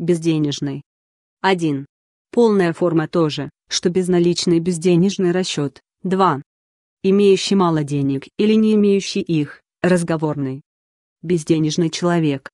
безденежный. 1. Полная форма тоже, что безналичный безденежный расчет. 2. Имеющий мало денег или не имеющий их, разговорный. Безденежный человек